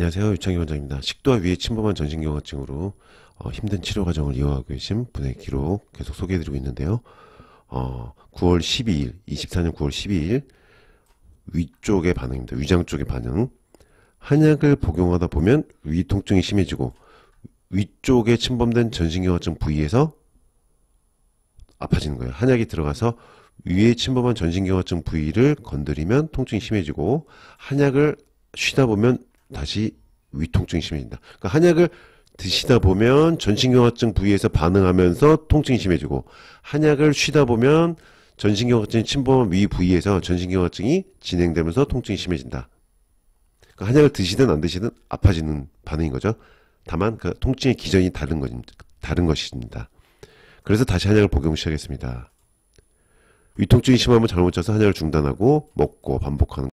안녕하세요. 유창희 원장입니다. 식도와 위에 침범한 전신경화증으로 어, 힘든 치료 과정을 이어가고 계신 분의 기록 계속 소개해드리고 있는데요. 어, 9월 12일, 24년 9월 12일 위쪽의 반응입니다. 위장 쪽의 반응. 한약을 복용하다 보면 위 통증이 심해지고 위쪽에 침범된 전신경화증 부위에서 아파지는 거예요. 한약이 들어가서 위에 침범한 전신경화증 부위를 건드리면 통증이 심해지고 한약을 쉬다 보면 다시 위통증이 심해진다. 그러니까 한약을 드시다 보면 전신경화증 부위에서 반응하면서 통증이 심해지고 한약을 쉬다 보면 전신경화증이 침범한 위 부위에서 전신경화증이 진행되면서 통증이 심해진다. 그러니까 한약을 드시든 안 드시든 아파지는 반응인 거죠. 다만 그 통증의 기전이 다른, 것, 다른 것입니다. 그래서 다시 한약을 복용 시작했습니다. 위통증이 심하면 잘못 자서 한약을 중단하고 먹고 반복하는